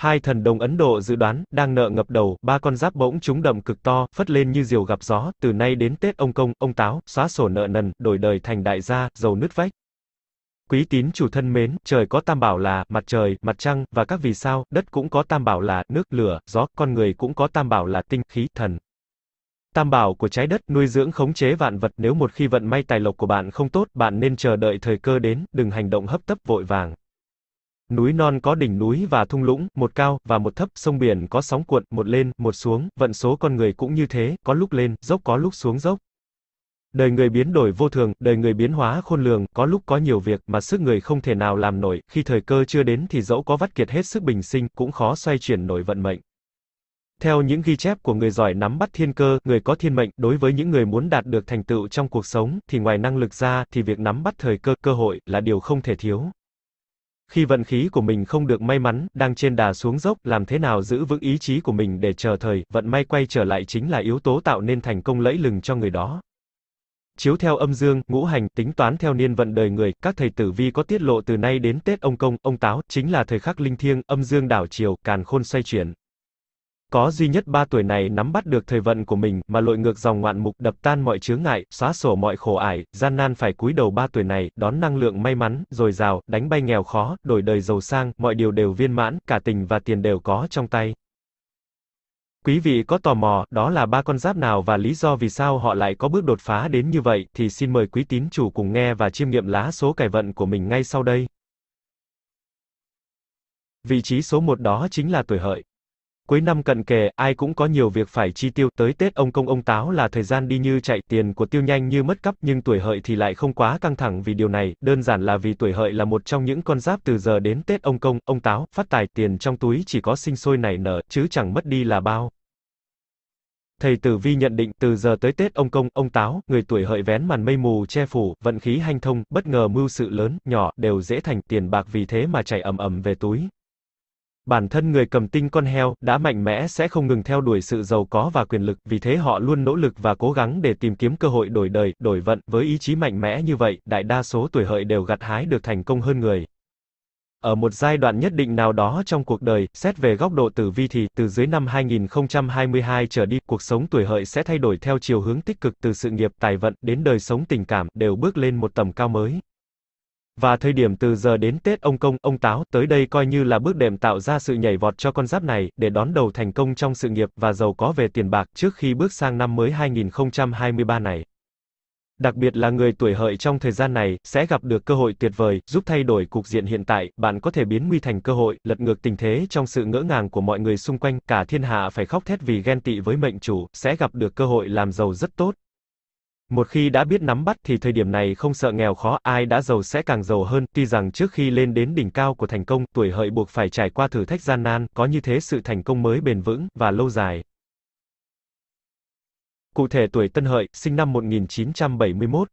Hai thần đồng Ấn Độ dự đoán, đang nợ ngập đầu, ba con giáp bỗng chúng đậm cực to, phất lên như diều gặp gió, từ nay đến Tết ông công, ông táo, xóa sổ nợ nần, đổi đời thành đại gia, giàu nứt vách. Quý tín chủ thân mến, trời có tam bảo là mặt trời, mặt trăng và các vì sao, đất cũng có tam bảo là nước, lửa, gió, con người cũng có tam bảo là tinh, khí, thần. Tam bảo của trái đất nuôi dưỡng khống chế vạn vật, nếu một khi vận may tài lộc của bạn không tốt, bạn nên chờ đợi thời cơ đến, đừng hành động hấp tấp vội vàng. Núi non có đỉnh núi và thung lũng, một cao và một thấp, sông biển có sóng cuộn, một lên, một xuống, vận số con người cũng như thế, có lúc lên, dốc có lúc xuống dốc. Đời người biến đổi vô thường, đời người biến hóa khôn lường, có lúc có nhiều việc mà sức người không thể nào làm nổi, khi thời cơ chưa đến thì dẫu có vắt kiệt hết sức bình sinh, cũng khó xoay chuyển nổi vận mệnh. Theo những ghi chép của người giỏi nắm bắt thiên cơ, người có thiên mệnh, đối với những người muốn đạt được thành tựu trong cuộc sống, thì ngoài năng lực ra, thì việc nắm bắt thời cơ, cơ hội, là điều không thể thiếu. Khi vận khí của mình không được may mắn, đang trên đà xuống dốc, làm thế nào giữ vững ý chí của mình để chờ thời, vận may quay trở lại chính là yếu tố tạo nên thành công lẫy lừng cho người đó. Chiếu theo âm dương, ngũ hành, tính toán theo niên vận đời người, các thầy tử vi có tiết lộ từ nay đến Tết ông Công, ông Táo, chính là thời khắc linh thiêng, âm dương đảo chiều, càn khôn xoay chuyển. Có duy nhất ba tuổi này nắm bắt được thời vận của mình, mà lội ngược dòng ngoạn mục đập tan mọi chướng ngại, xóa sổ mọi khổ ải, gian nan phải cúi đầu ba tuổi này, đón năng lượng may mắn, dồi dào, đánh bay nghèo khó, đổi đời giàu sang, mọi điều đều viên mãn, cả tình và tiền đều có trong tay. Quý vị có tò mò, đó là ba con giáp nào và lý do vì sao họ lại có bước đột phá đến như vậy, thì xin mời quý tín chủ cùng nghe và chiêm nghiệm lá số cải vận của mình ngay sau đây. Vị trí số 1 đó chính là tuổi hợi. Cuối năm cận kề, ai cũng có nhiều việc phải chi tiêu, tới Tết ông công ông táo là thời gian đi như chạy, tiền của tiêu nhanh như mất cắp, nhưng tuổi hợi thì lại không quá căng thẳng vì điều này, đơn giản là vì tuổi hợi là một trong những con giáp từ giờ đến Tết ông công, ông táo, phát tài, tiền trong túi chỉ có sinh sôi nảy nở, chứ chẳng mất đi là bao. Thầy Tử Vi nhận định từ giờ tới Tết ông công, ông táo, người tuổi hợi vén màn mây mù che phủ, vận khí hanh thông, bất ngờ mưu sự lớn, nhỏ, đều dễ thành tiền bạc vì thế mà chảy ầm ầm về túi. Bản thân người cầm tinh con heo đã mạnh mẽ sẽ không ngừng theo đuổi sự giàu có và quyền lực, vì thế họ luôn nỗ lực và cố gắng để tìm kiếm cơ hội đổi đời, đổi vận, với ý chí mạnh mẽ như vậy, đại đa số tuổi hợi đều gặt hái được thành công hơn người. Ở một giai đoạn nhất định nào đó trong cuộc đời, xét về góc độ tử vi thì, từ dưới năm 2022 trở đi, cuộc sống tuổi hợi sẽ thay đổi theo chiều hướng tích cực từ sự nghiệp, tài vận, đến đời sống tình cảm, đều bước lên một tầm cao mới. Và thời điểm từ giờ đến Tết ông công, ông táo tới đây coi như là bước đệm tạo ra sự nhảy vọt cho con giáp này để đón đầu thành công trong sự nghiệp và giàu có về tiền bạc trước khi bước sang năm mới 2023 này. Đặc biệt là người tuổi hợi trong thời gian này sẽ gặp được cơ hội tuyệt vời, giúp thay đổi cục diện hiện tại, bạn có thể biến nguy thành cơ hội, lật ngược tình thế trong sự ngỡ ngàng của mọi người xung quanh, cả thiên hạ phải khóc thét vì ghen tị với mệnh chủ, sẽ gặp được cơ hội làm giàu rất tốt. Một khi đã biết nắm bắt thì thời điểm này không sợ nghèo khó, ai đã giàu sẽ càng giàu hơn, tuy rằng trước khi lên đến đỉnh cao của thành công, tuổi hợi buộc phải trải qua thử thách gian nan, có như thế sự thành công mới bền vững, và lâu dài. Cụ thể tuổi Tân Hợi, sinh năm 1971,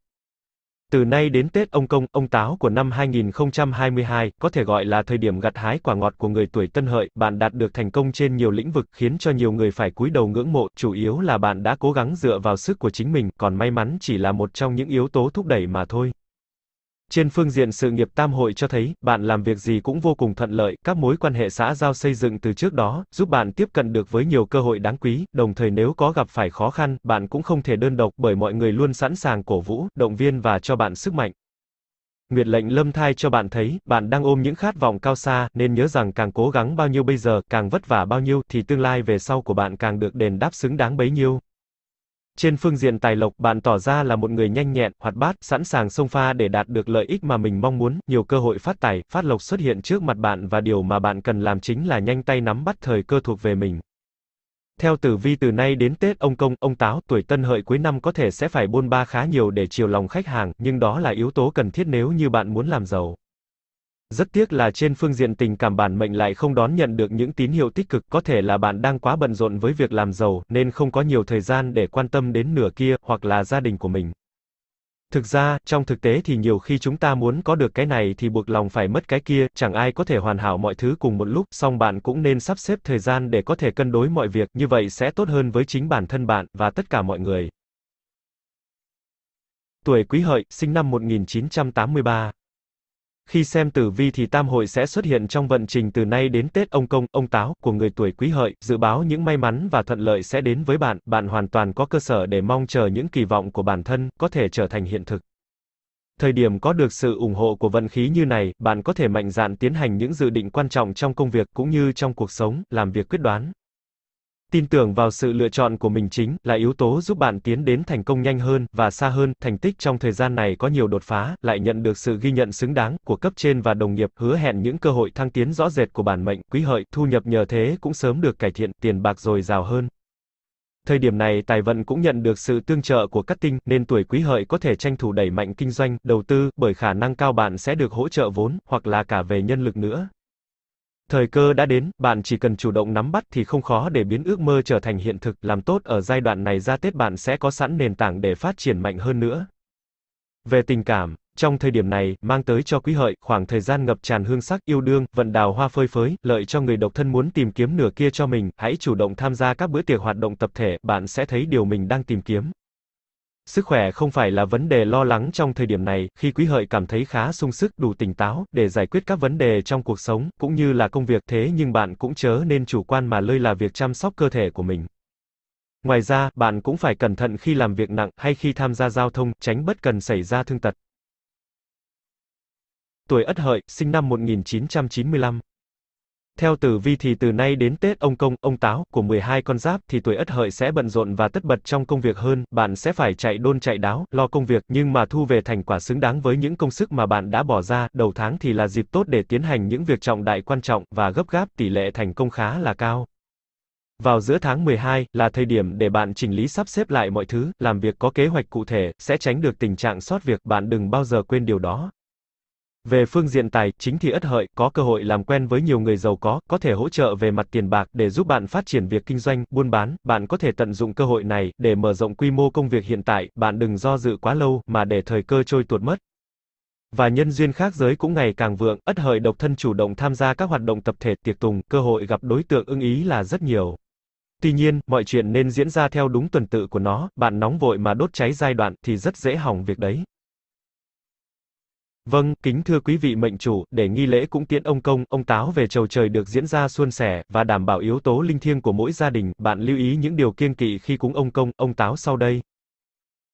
từ nay đến Tết ông Công, ông Táo của năm 2022, có thể gọi là thời điểm gặt hái quả ngọt của người tuổi tân hợi, bạn đạt được thành công trên nhiều lĩnh vực khiến cho nhiều người phải cúi đầu ngưỡng mộ, chủ yếu là bạn đã cố gắng dựa vào sức của chính mình, còn may mắn chỉ là một trong những yếu tố thúc đẩy mà thôi. Trên phương diện sự nghiệp tam hội cho thấy, bạn làm việc gì cũng vô cùng thuận lợi, các mối quan hệ xã giao xây dựng từ trước đó, giúp bạn tiếp cận được với nhiều cơ hội đáng quý, đồng thời nếu có gặp phải khó khăn, bạn cũng không thể đơn độc bởi mọi người luôn sẵn sàng cổ vũ, động viên và cho bạn sức mạnh. Nguyệt lệnh lâm thai cho bạn thấy, bạn đang ôm những khát vọng cao xa, nên nhớ rằng càng cố gắng bao nhiêu bây giờ, càng vất vả bao nhiêu, thì tương lai về sau của bạn càng được đền đáp xứng đáng bấy nhiêu. Trên phương diện tài lộc, bạn tỏ ra là một người nhanh nhẹn, hoạt bát, sẵn sàng xông pha để đạt được lợi ích mà mình mong muốn, nhiều cơ hội phát tài, phát lộc xuất hiện trước mặt bạn và điều mà bạn cần làm chính là nhanh tay nắm bắt thời cơ thuộc về mình. Theo tử vi từ nay đến Tết ông công, ông táo, tuổi tân hợi cuối năm có thể sẽ phải buôn ba khá nhiều để chiều lòng khách hàng, nhưng đó là yếu tố cần thiết nếu như bạn muốn làm giàu. Rất tiếc là trên phương diện tình cảm bản mệnh lại không đón nhận được những tín hiệu tích cực, có thể là bạn đang quá bận rộn với việc làm giàu, nên không có nhiều thời gian để quan tâm đến nửa kia, hoặc là gia đình của mình. Thực ra, trong thực tế thì nhiều khi chúng ta muốn có được cái này thì buộc lòng phải mất cái kia, chẳng ai có thể hoàn hảo mọi thứ cùng một lúc, song bạn cũng nên sắp xếp thời gian để có thể cân đối mọi việc, như vậy sẽ tốt hơn với chính bản thân bạn, và tất cả mọi người. Tuổi Quý Hợi, sinh năm 1983 khi xem tử vi thì tam hội sẽ xuất hiện trong vận trình từ nay đến Tết ông công, ông táo của người tuổi quý hợi, dự báo những may mắn và thuận lợi sẽ đến với bạn, bạn hoàn toàn có cơ sở để mong chờ những kỳ vọng của bản thân có thể trở thành hiện thực. Thời điểm có được sự ủng hộ của vận khí như này, bạn có thể mạnh dạn tiến hành những dự định quan trọng trong công việc cũng như trong cuộc sống, làm việc quyết đoán. Tin tưởng vào sự lựa chọn của mình chính là yếu tố giúp bạn tiến đến thành công nhanh hơn và xa hơn. Thành tích trong thời gian này có nhiều đột phá, lại nhận được sự ghi nhận xứng đáng của cấp trên và đồng nghiệp, hứa hẹn những cơ hội thăng tiến rõ rệt của bản mệnh, quý hợi, thu nhập nhờ thế cũng sớm được cải thiện, tiền bạc dồi dào hơn. Thời điểm này tài vận cũng nhận được sự tương trợ của các tinh, nên tuổi quý hợi có thể tranh thủ đẩy mạnh kinh doanh, đầu tư, bởi khả năng cao bạn sẽ được hỗ trợ vốn, hoặc là cả về nhân lực nữa. Thời cơ đã đến, bạn chỉ cần chủ động nắm bắt thì không khó để biến ước mơ trở thành hiện thực, làm tốt ở giai đoạn này ra Tết bạn sẽ có sẵn nền tảng để phát triển mạnh hơn nữa. Về tình cảm, trong thời điểm này, mang tới cho quý hợi, khoảng thời gian ngập tràn hương sắc yêu đương, vận đào hoa phơi phới, lợi cho người độc thân muốn tìm kiếm nửa kia cho mình, hãy chủ động tham gia các bữa tiệc hoạt động tập thể, bạn sẽ thấy điều mình đang tìm kiếm. Sức khỏe không phải là vấn đề lo lắng trong thời điểm này, khi Quý Hợi cảm thấy khá sung sức, đủ tỉnh táo để giải quyết các vấn đề trong cuộc sống cũng như là công việc, thế nhưng bạn cũng chớ nên chủ quan mà lơi là việc chăm sóc cơ thể của mình. Ngoài ra, bạn cũng phải cẩn thận khi làm việc nặng hay khi tham gia giao thông, tránh bất cần xảy ra thương tật. Tuổi Ất Hợi, sinh năm 1995 theo tử vi thì từ nay đến Tết ông công, ông táo của 12 con giáp thì tuổi Ất Hợi sẽ bận rộn và tất bật trong công việc hơn, bạn sẽ phải chạy đôn chạy đáo, lo công việc nhưng mà thu về thành quả xứng đáng với những công sức mà bạn đã bỏ ra, đầu tháng thì là dịp tốt để tiến hành những việc trọng đại quan trọng và gấp gáp, tỷ lệ thành công khá là cao. Vào giữa tháng 12 là thời điểm để bạn chỉnh lý sắp xếp lại mọi thứ, làm việc có kế hoạch cụ thể, sẽ tránh được tình trạng sót việc, bạn đừng bao giờ quên điều đó. Về phương diện tài chính thì ất hợi có cơ hội làm quen với nhiều người giàu có, có thể hỗ trợ về mặt tiền bạc để giúp bạn phát triển việc kinh doanh, buôn bán, bạn có thể tận dụng cơ hội này để mở rộng quy mô công việc hiện tại, bạn đừng do dự quá lâu mà để thời cơ trôi tuột mất. Và nhân duyên khác giới cũng ngày càng vượng, ất hợi độc thân chủ động tham gia các hoạt động tập thể tiệc tùng, cơ hội gặp đối tượng ưng ý là rất nhiều. Tuy nhiên, mọi chuyện nên diễn ra theo đúng tuần tự của nó, bạn nóng vội mà đốt cháy giai đoạn thì rất dễ hỏng việc đấy. Vâng, kính thưa quý vị mệnh chủ, để nghi lễ cũng tiễn ông công, ông táo về chầu trời được diễn ra suôn sẻ và đảm bảo yếu tố linh thiêng của mỗi gia đình, bạn lưu ý những điều kiêng kỵ khi cúng ông công, ông táo sau đây.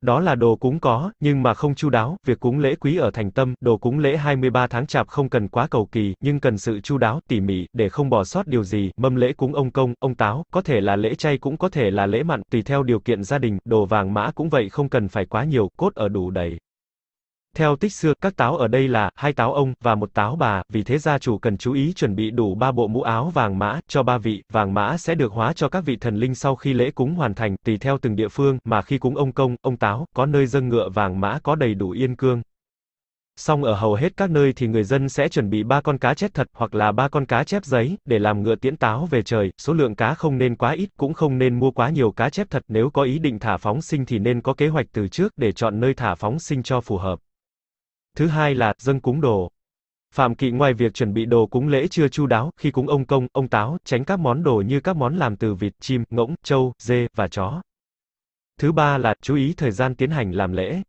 Đó là đồ cúng có, nhưng mà không chu đáo, việc cúng lễ quý ở thành tâm, đồ cúng lễ 23 tháng chạp không cần quá cầu kỳ, nhưng cần sự chu đáo, tỉ mỉ, để không bỏ sót điều gì, mâm lễ cúng ông công, ông táo, có thể là lễ chay cũng có thể là lễ mặn, tùy theo điều kiện gia đình, đồ vàng mã cũng vậy không cần phải quá nhiều, cốt ở đủ đầy. Theo tích xưa, các táo ở đây là hai táo ông và một táo bà, vì thế gia chủ cần chú ý chuẩn bị đủ ba bộ mũ áo vàng mã cho ba vị, vàng mã sẽ được hóa cho các vị thần linh sau khi lễ cúng hoàn thành, tùy theo từng địa phương mà khi cúng ông công, ông táo, có nơi dâng ngựa vàng mã có đầy đủ yên cương. Song ở hầu hết các nơi thì người dân sẽ chuẩn bị ba con cá chép thật hoặc là ba con cá chép giấy để làm ngựa tiễn táo về trời, số lượng cá không nên quá ít, cũng không nên mua quá nhiều cá chép thật, nếu có ý định thả phóng sinh thì nên có kế hoạch từ trước để chọn nơi thả phóng sinh cho phù hợp. Thứ hai là, dâng cúng đồ. Phạm Kỵ ngoài việc chuẩn bị đồ cúng lễ chưa chu đáo, khi cúng ông công, ông táo, tránh các món đồ như các món làm từ vịt, chim, ngỗng, trâu, dê, và chó. Thứ ba là, chú ý thời gian tiến hành làm lễ.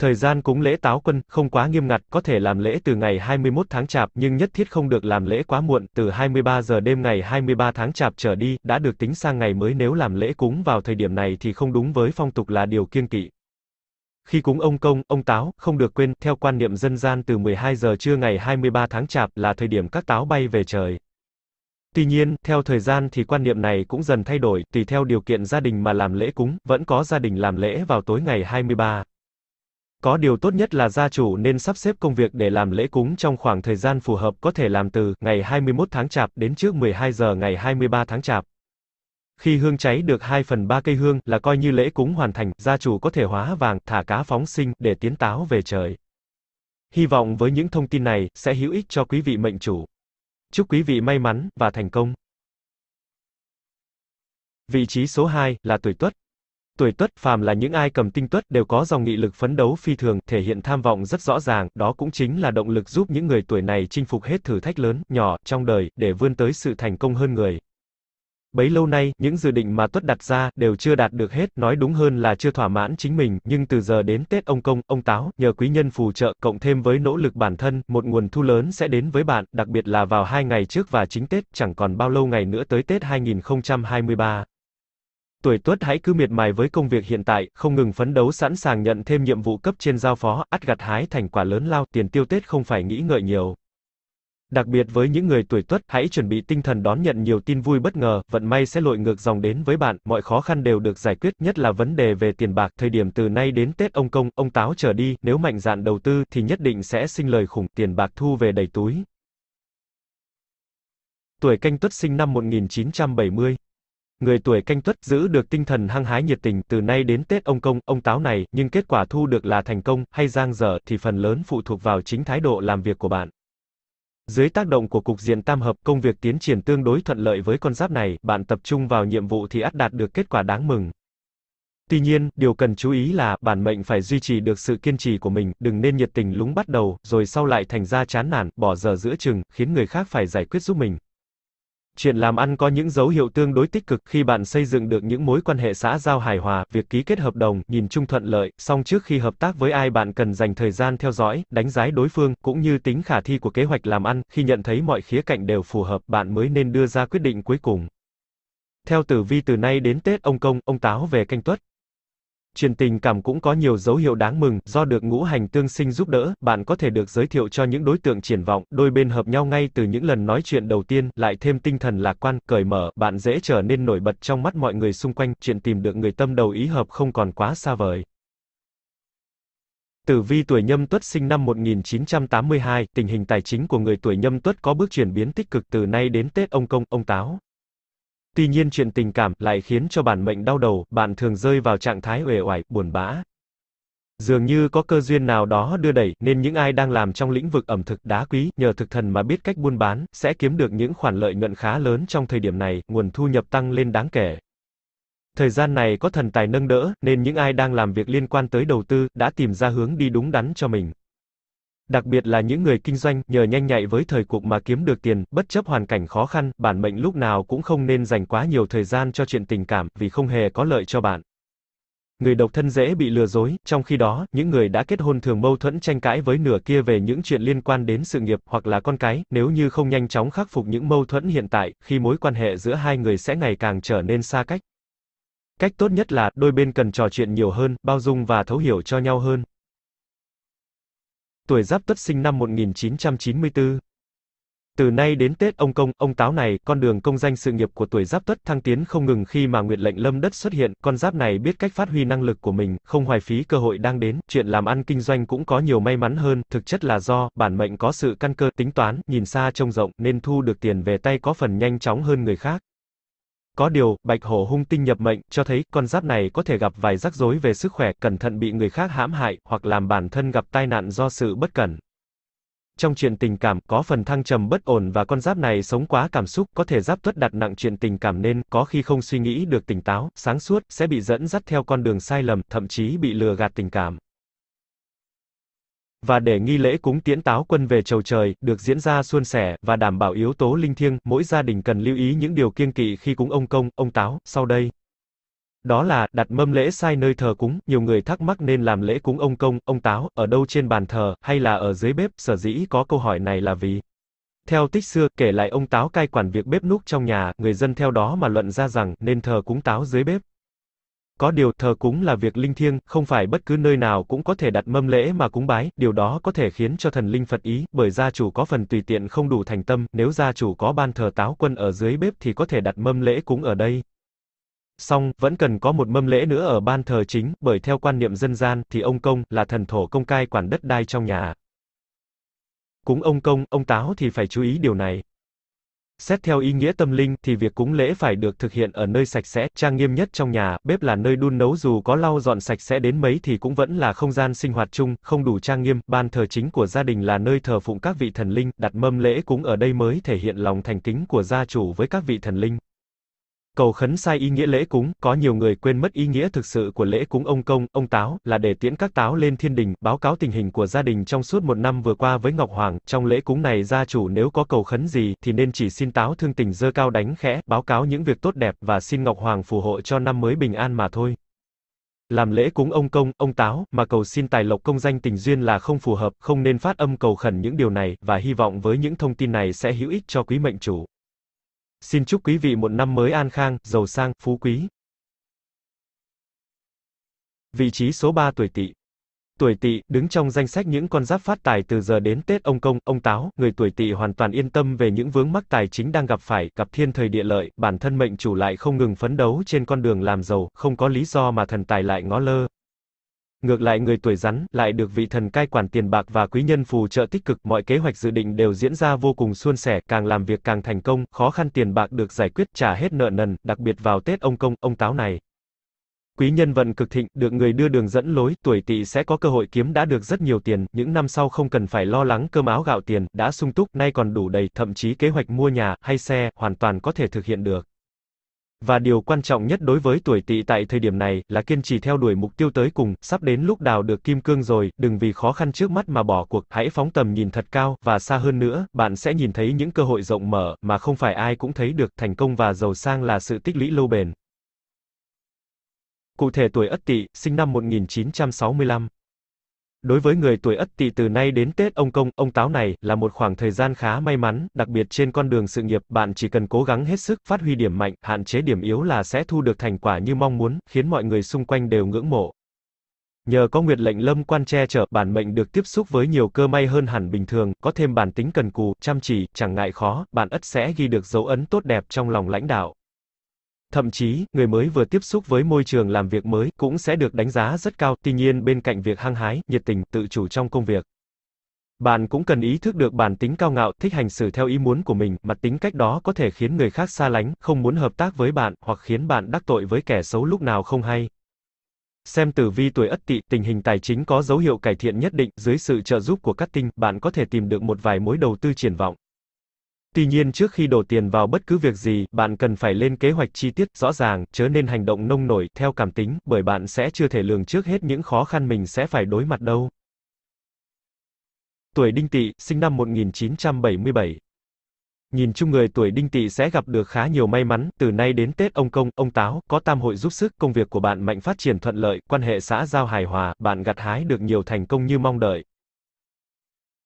Thời gian cúng lễ táo quân, không quá nghiêm ngặt, có thể làm lễ từ ngày 21 tháng chạp, nhưng nhất thiết không được làm lễ quá muộn, từ 23 giờ đêm ngày 23 tháng chạp trở đi, đã được tính sang ngày mới nếu làm lễ cúng vào thời điểm này thì không đúng với phong tục là điều kiêng kỵ khi cúng ông công, ông táo, không được quên, theo quan niệm dân gian từ 12 giờ trưa ngày 23 tháng Chạp là thời điểm các táo bay về trời. Tuy nhiên, theo thời gian thì quan niệm này cũng dần thay đổi, tùy theo điều kiện gia đình mà làm lễ cúng, vẫn có gia đình làm lễ vào tối ngày 23. Có điều tốt nhất là gia chủ nên sắp xếp công việc để làm lễ cúng trong khoảng thời gian phù hợp có thể làm từ ngày 21 tháng Chạp đến trước 12 giờ ngày 23 tháng Chạp. Khi hương cháy được 2 phần 3 cây hương là coi như lễ cúng hoàn thành, gia chủ có thể hóa vàng, thả cá phóng sinh, để tiến táo về trời. Hy vọng với những thông tin này, sẽ hữu ích cho quý vị mệnh chủ. Chúc quý vị may mắn, và thành công. Vị trí số 2, là tuổi tuất. Tuổi tuất, phàm là những ai cầm tinh tuất, đều có dòng nghị lực phấn đấu phi thường, thể hiện tham vọng rất rõ ràng, đó cũng chính là động lực giúp những người tuổi này chinh phục hết thử thách lớn, nhỏ, trong đời, để vươn tới sự thành công hơn người. Bấy lâu nay, những dự định mà Tuất đặt ra đều chưa đạt được hết, nói đúng hơn là chưa thỏa mãn chính mình, nhưng từ giờ đến Tết ông công, ông táo, nhờ quý nhân phù trợ, cộng thêm với nỗ lực bản thân, một nguồn thu lớn sẽ đến với bạn, đặc biệt là vào hai ngày trước và chính Tết, chẳng còn bao lâu ngày nữa tới Tết 2023. Tuổi Tuất hãy cứ miệt mài với công việc hiện tại, không ngừng phấn đấu sẵn sàng nhận thêm nhiệm vụ cấp trên giao phó, ắt gặt hái thành quả lớn lao, tiền tiêu Tết không phải nghĩ ngợi nhiều. Đặc biệt với những người tuổi tuất, hãy chuẩn bị tinh thần đón nhận nhiều tin vui bất ngờ, vận may sẽ lội ngược dòng đến với bạn, mọi khó khăn đều được giải quyết, nhất là vấn đề về tiền bạc, thời điểm từ nay đến Tết ông công, ông táo trở đi, nếu mạnh dạn đầu tư thì nhất định sẽ sinh lời khủng, tiền bạc thu về đầy túi. Tuổi canh tuất sinh năm 1970 Người tuổi canh tuất giữ được tinh thần hăng hái nhiệt tình từ nay đến Tết ông công, ông táo này, nhưng kết quả thu được là thành công hay giang dở thì phần lớn phụ thuộc vào chính thái độ làm việc của bạn. Dưới tác động của cục diện tam hợp, công việc tiến triển tương đối thuận lợi với con giáp này, bạn tập trung vào nhiệm vụ thì ắt đạt được kết quả đáng mừng. Tuy nhiên, điều cần chú ý là, bản mệnh phải duy trì được sự kiên trì của mình, đừng nên nhiệt tình lúng bắt đầu, rồi sau lại thành ra chán nản, bỏ giờ giữa chừng, khiến người khác phải giải quyết giúp mình. Chuyện làm ăn có những dấu hiệu tương đối tích cực khi bạn xây dựng được những mối quan hệ xã giao hài hòa, việc ký kết hợp đồng, nhìn chung thuận lợi, song trước khi hợp tác với ai bạn cần dành thời gian theo dõi, đánh giá đối phương, cũng như tính khả thi của kế hoạch làm ăn, khi nhận thấy mọi khía cạnh đều phù hợp, bạn mới nên đưa ra quyết định cuối cùng. Theo tử vi từ nay đến Tết ông công, ông táo về canh tuất chuyện tình cảm cũng có nhiều dấu hiệu đáng mừng, do được ngũ hành tương sinh giúp đỡ, bạn có thể được giới thiệu cho những đối tượng triển vọng, đôi bên hợp nhau ngay từ những lần nói chuyện đầu tiên, lại thêm tinh thần lạc quan, cởi mở, bạn dễ trở nên nổi bật trong mắt mọi người xung quanh, chuyện tìm được người tâm đầu ý hợp không còn quá xa vời. Tử vi tuổi nhâm tuất sinh năm 1982, tình hình tài chính của người tuổi nhâm tuất có bước chuyển biến tích cực từ nay đến Tết ông công, ông táo. Tuy nhiên chuyện tình cảm lại khiến cho bản mệnh đau đầu, bạn thường rơi vào trạng thái uể oải, buồn bã. Dường như có cơ duyên nào đó đưa đẩy, nên những ai đang làm trong lĩnh vực ẩm thực đá quý, nhờ thực thần mà biết cách buôn bán, sẽ kiếm được những khoản lợi nhuận khá lớn trong thời điểm này, nguồn thu nhập tăng lên đáng kể. Thời gian này có thần tài nâng đỡ, nên những ai đang làm việc liên quan tới đầu tư, đã tìm ra hướng đi đúng đắn cho mình. Đặc biệt là những người kinh doanh, nhờ nhanh nhạy với thời cuộc mà kiếm được tiền, bất chấp hoàn cảnh khó khăn, bản mệnh lúc nào cũng không nên dành quá nhiều thời gian cho chuyện tình cảm, vì không hề có lợi cho bạn. Người độc thân dễ bị lừa dối, trong khi đó, những người đã kết hôn thường mâu thuẫn tranh cãi với nửa kia về những chuyện liên quan đến sự nghiệp hoặc là con cái, nếu như không nhanh chóng khắc phục những mâu thuẫn hiện tại, khi mối quan hệ giữa hai người sẽ ngày càng trở nên xa cách. Cách tốt nhất là, đôi bên cần trò chuyện nhiều hơn, bao dung và thấu hiểu cho nhau hơn tuổi Giáp Tuất sinh năm 1994. Từ nay đến Tết ông công, ông táo này, con đường công danh sự nghiệp của tuổi Giáp Tuất thăng tiến không ngừng khi mà Nguyệt lệnh Lâm đất xuất hiện, con giáp này biết cách phát huy năng lực của mình, không hoài phí cơ hội đang đến, chuyện làm ăn kinh doanh cũng có nhiều may mắn hơn, thực chất là do bản mệnh có sự căn cơ tính toán, nhìn xa trông rộng nên thu được tiền về tay có phần nhanh chóng hơn người khác. Có điều, bạch hổ hung tinh nhập mệnh, cho thấy, con giáp này có thể gặp vài rắc rối về sức khỏe, cẩn thận bị người khác hãm hại, hoặc làm bản thân gặp tai nạn do sự bất cẩn. Trong chuyện tình cảm, có phần thăng trầm bất ổn và con giáp này sống quá cảm xúc, có thể giáp tuất đặt nặng chuyện tình cảm nên, có khi không suy nghĩ được tỉnh táo, sáng suốt, sẽ bị dẫn dắt theo con đường sai lầm, thậm chí bị lừa gạt tình cảm và để nghi lễ cúng tiễn táo quân về chầu trời được diễn ra suôn sẻ và đảm bảo yếu tố linh thiêng, mỗi gia đình cần lưu ý những điều kiêng kỵ khi cúng ông công, ông táo. Sau đây, đó là đặt mâm lễ sai nơi thờ cúng, nhiều người thắc mắc nên làm lễ cúng ông công, ông táo ở đâu trên bàn thờ hay là ở dưới bếp, sở dĩ có câu hỏi này là vì theo tích xưa, kể lại ông táo cai quản việc bếp núc trong nhà, người dân theo đó mà luận ra rằng nên thờ cúng táo dưới bếp. Có điều, thờ cúng là việc linh thiêng, không phải bất cứ nơi nào cũng có thể đặt mâm lễ mà cúng bái, điều đó có thể khiến cho thần linh Phật ý, bởi gia chủ có phần tùy tiện không đủ thành tâm, nếu gia chủ có ban thờ táo quân ở dưới bếp thì có thể đặt mâm lễ cúng ở đây. Song, vẫn cần có một mâm lễ nữa ở ban thờ chính, bởi theo quan niệm dân gian, thì ông công, là thần thổ công cai quản đất đai trong nhà. Cúng ông công, ông táo thì phải chú ý điều này. Xét theo ý nghĩa tâm linh thì việc cúng lễ phải được thực hiện ở nơi sạch sẽ, trang nghiêm nhất trong nhà, bếp là nơi đun nấu dù có lau dọn sạch sẽ đến mấy thì cũng vẫn là không gian sinh hoạt chung, không đủ trang nghiêm, ban thờ chính của gia đình là nơi thờ phụng các vị thần linh, đặt mâm lễ cúng ở đây mới thể hiện lòng thành kính của gia chủ với các vị thần linh. Cầu khấn sai ý nghĩa lễ cúng, có nhiều người quên mất ý nghĩa thực sự của lễ cúng ông công, ông táo, là để tiễn các táo lên thiên đình, báo cáo tình hình của gia đình trong suốt một năm vừa qua với Ngọc Hoàng. Trong lễ cúng này gia chủ nếu có cầu khấn gì, thì nên chỉ xin táo thương tình dơ cao đánh khẽ, báo cáo những việc tốt đẹp và xin Ngọc Hoàng phù hộ cho năm mới bình an mà thôi. Làm lễ cúng ông công, ông táo, mà cầu xin tài lộc công danh tình duyên là không phù hợp, không nên phát âm cầu khẩn những điều này, và hy vọng với những thông tin này sẽ hữu ích cho quý mệnh chủ. Xin chúc quý vị một năm mới an khang, giàu sang, phú quý. Vị trí số 3 tuổi Tỵ. Tuổi Tỵ đứng trong danh sách những con giáp phát tài từ giờ đến Tết ông công, ông táo, người tuổi Tỵ hoàn toàn yên tâm về những vướng mắc tài chính đang gặp phải, gặp thiên thời địa lợi, bản thân mệnh chủ lại không ngừng phấn đấu trên con đường làm giàu, không có lý do mà thần tài lại ngó lơ. Ngược lại người tuổi rắn lại được vị thần cai quản tiền bạc và quý nhân phù trợ tích cực, mọi kế hoạch dự định đều diễn ra vô cùng suôn sẻ, càng làm việc càng thành công, khó khăn tiền bạc được giải quyết, trả hết nợ nần, đặc biệt vào Tết ông công, ông táo này. Quý nhân vận cực thịnh, được người đưa đường dẫn lối, tuổi tỵ sẽ có cơ hội kiếm đã được rất nhiều tiền, những năm sau không cần phải lo lắng cơm áo gạo tiền, đã sung túc, nay còn đủ đầy, thậm chí kế hoạch mua nhà, hay xe, hoàn toàn có thể thực hiện được. Và điều quan trọng nhất đối với tuổi tỵ tại thời điểm này là kiên trì theo đuổi mục tiêu tới cùng, sắp đến lúc đào được kim cương rồi, đừng vì khó khăn trước mắt mà bỏ cuộc, hãy phóng tầm nhìn thật cao và xa hơn nữa, bạn sẽ nhìn thấy những cơ hội rộng mở mà không phải ai cũng thấy được, thành công và giàu sang là sự tích lũy lâu bền. Cụ thể tuổi Ất Tỵ, sinh năm 1965 Đối với người tuổi Ất Tỵ từ nay đến Tết ông công, ông táo này là một khoảng thời gian khá may mắn, đặc biệt trên con đường sự nghiệp, bạn chỉ cần cố gắng hết sức, phát huy điểm mạnh, hạn chế điểm yếu là sẽ thu được thành quả như mong muốn, khiến mọi người xung quanh đều ngưỡng mộ. Nhờ có nguyệt lệnh lâm quan che chở, bản mệnh được tiếp xúc với nhiều cơ may hơn hẳn bình thường, có thêm bản tính cần cù, chăm chỉ, chẳng ngại khó, bạn Ất sẽ ghi được dấu ấn tốt đẹp trong lòng lãnh đạo. Thậm chí, người mới vừa tiếp xúc với môi trường làm việc mới cũng sẽ được đánh giá rất cao, tuy nhiên bên cạnh việc hăng hái, nhiệt tình, tự chủ trong công việc. Bạn cũng cần ý thức được bản tính cao ngạo, thích hành xử theo ý muốn của mình, mặt tính cách đó có thể khiến người khác xa lánh, không muốn hợp tác với bạn, hoặc khiến bạn đắc tội với kẻ xấu lúc nào không hay. Xem tử vi tuổi Ất Tỵ, tình hình tài chính có dấu hiệu cải thiện nhất định, dưới sự trợ giúp của các tinh, bạn có thể tìm được một vài mối đầu tư triển vọng. Tuy nhiên trước khi đổ tiền vào bất cứ việc gì, bạn cần phải lên kế hoạch chi tiết, rõ ràng, chớ nên hành động nông nổi, theo cảm tính, bởi bạn sẽ chưa thể lường trước hết những khó khăn mình sẽ phải đối mặt đâu. Tuổi đinh Tị sinh năm 1977. Nhìn chung người tuổi đinh Tị sẽ gặp được khá nhiều may mắn, từ nay đến Tết ông công, ông táo, có tam hội giúp sức, công việc của bạn mạnh phát triển thuận lợi, quan hệ xã giao hài hòa, bạn gặt hái được nhiều thành công như mong đợi.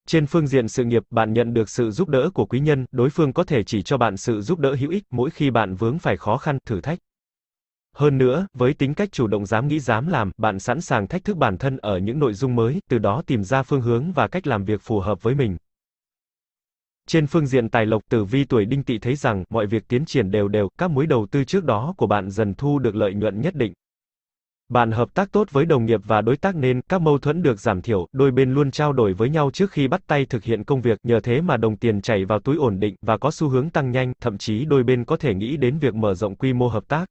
Trên phương diện sự nghiệp, bạn nhận được sự giúp đỡ của quý nhân, đối phương có thể chỉ cho bạn sự giúp đỡ hữu ích mỗi khi bạn vướng phải khó khăn, thử thách. Hơn nữa, với tính cách chủ động dám nghĩ dám làm, bạn sẵn sàng thách thức bản thân ở những nội dung mới, từ đó tìm ra phương hướng và cách làm việc phù hợp với mình. Trên phương diện tài lộc tử vi tuổi đinh tỵ thấy rằng mọi việc tiến triển đều đều, các mối đầu tư trước đó của bạn dần thu được lợi nhuận nhất định. Bạn hợp tác tốt với đồng nghiệp và đối tác nên các mâu thuẫn được giảm thiểu, đôi bên luôn trao đổi với nhau trước khi bắt tay thực hiện công việc, nhờ thế mà đồng tiền chảy vào túi ổn định và có xu hướng tăng nhanh, thậm chí đôi bên có thể nghĩ đến việc mở rộng quy mô hợp tác.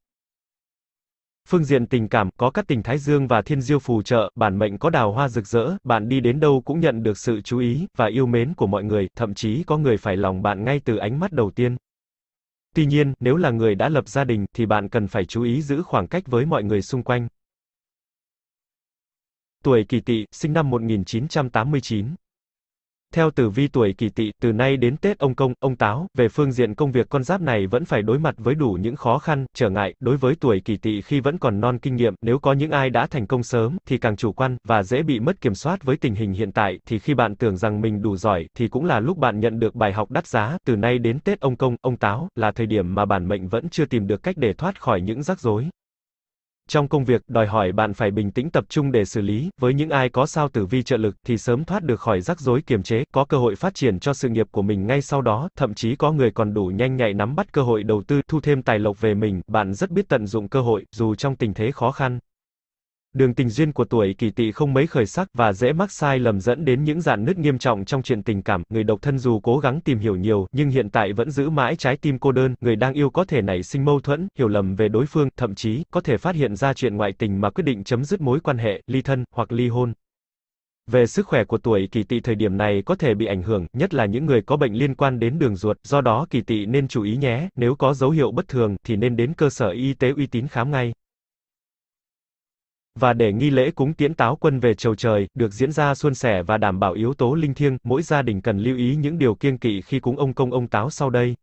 Phương diện tình cảm, có các tình Thái Dương và Thiên Diêu phù trợ, bản mệnh có đào hoa rực rỡ, bạn đi đến đâu cũng nhận được sự chú ý và yêu mến của mọi người, thậm chí có người phải lòng bạn ngay từ ánh mắt đầu tiên. Tuy nhiên, nếu là người đã lập gia đình thì bạn cần phải chú ý giữ khoảng cách với mọi người xung quanh tuổi Kỷ Tỵ, sinh năm 1989. Theo tử vi tuổi Kỷ Tỵ, từ nay đến Tết ông công, ông táo, về phương diện công việc con giáp này vẫn phải đối mặt với đủ những khó khăn, trở ngại, đối với tuổi Kỷ Tỵ khi vẫn còn non kinh nghiệm, nếu có những ai đã thành công sớm thì càng chủ quan và dễ bị mất kiểm soát với tình hình hiện tại, thì khi bạn tưởng rằng mình đủ giỏi thì cũng là lúc bạn nhận được bài học đắt giá, từ nay đến Tết ông công, ông táo là thời điểm mà bản mệnh vẫn chưa tìm được cách để thoát khỏi những rắc rối trong công việc đòi hỏi bạn phải bình tĩnh tập trung để xử lý, với những ai có sao tử vi trợ lực thì sớm thoát được khỏi rắc rối kiềm chế, có cơ hội phát triển cho sự nghiệp của mình ngay sau đó, thậm chí có người còn đủ nhanh nhạy nắm bắt cơ hội đầu tư, thu thêm tài lộc về mình, bạn rất biết tận dụng cơ hội dù trong tình thế khó khăn đường tình duyên của tuổi kỷ tỵ không mấy khởi sắc và dễ mắc sai lầm dẫn đến những dạn nứt nghiêm trọng trong chuyện tình cảm, người độc thân dù cố gắng tìm hiểu nhiều nhưng hiện tại vẫn giữ mãi trái tim cô đơn, người đang yêu có thể nảy sinh mâu thuẫn, hiểu lầm về đối phương, thậm chí có thể phát hiện ra chuyện ngoại tình mà quyết định chấm dứt mối quan hệ, ly thân hoặc ly hôn. Về sức khỏe của tuổi kỳ tỵ thời điểm này có thể bị ảnh hưởng, nhất là những người có bệnh liên quan đến đường ruột, do đó kỳ tỵ nên chú ý nhé, nếu có dấu hiệu bất thường thì nên đến cơ sở y tế uy tín khám ngay và để nghi lễ cúng tiễn táo quân về chầu trời được diễn ra suôn sẻ và đảm bảo yếu tố linh thiêng, mỗi gia đình cần lưu ý những điều kiêng kỵ khi cúng ông công ông táo sau đây.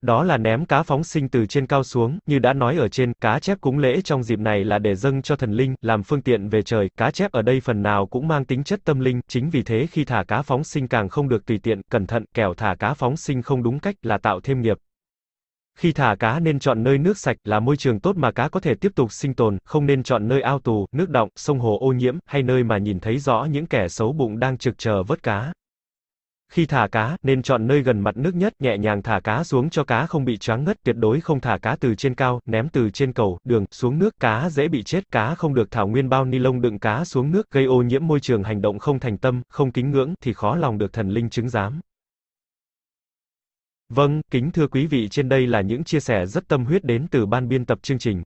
Đó là ném cá phóng sinh từ trên cao xuống, như đã nói ở trên, cá chép cúng lễ trong dịp này là để dâng cho thần linh, làm phương tiện về trời, cá chép ở đây phần nào cũng mang tính chất tâm linh, chính vì thế khi thả cá phóng sinh càng không được tùy tiện, cẩn thận, kẻo thả cá phóng sinh không đúng cách là tạo thêm nghiệp. Khi thả cá nên chọn nơi nước sạch là môi trường tốt mà cá có thể tiếp tục sinh tồn, không nên chọn nơi ao tù, nước động, sông hồ ô nhiễm, hay nơi mà nhìn thấy rõ những kẻ xấu bụng đang trực chờ vớt cá. Khi thả cá, nên chọn nơi gần mặt nước nhất, nhẹ nhàng thả cá xuống cho cá không bị choáng ngất, tuyệt đối không thả cá từ trên cao, ném từ trên cầu, đường, xuống nước, cá dễ bị chết, cá không được thảo nguyên bao ni lông đựng cá xuống nước, gây ô nhiễm môi trường hành động không thành tâm, không kính ngưỡng, thì khó lòng được thần linh chứng giám. Vâng, kính thưa quý vị trên đây là những chia sẻ rất tâm huyết đến từ ban biên tập chương trình.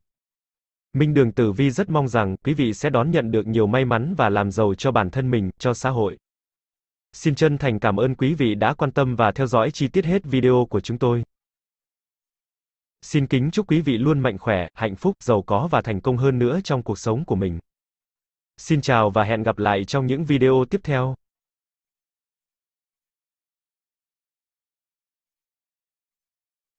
Minh Đường Tử Vi rất mong rằng quý vị sẽ đón nhận được nhiều may mắn và làm giàu cho bản thân mình, cho xã hội. Xin chân thành cảm ơn quý vị đã quan tâm và theo dõi chi tiết hết video của chúng tôi. Xin kính chúc quý vị luôn mạnh khỏe, hạnh phúc, giàu có và thành công hơn nữa trong cuộc sống của mình. Xin chào và hẹn gặp lại trong những video tiếp theo.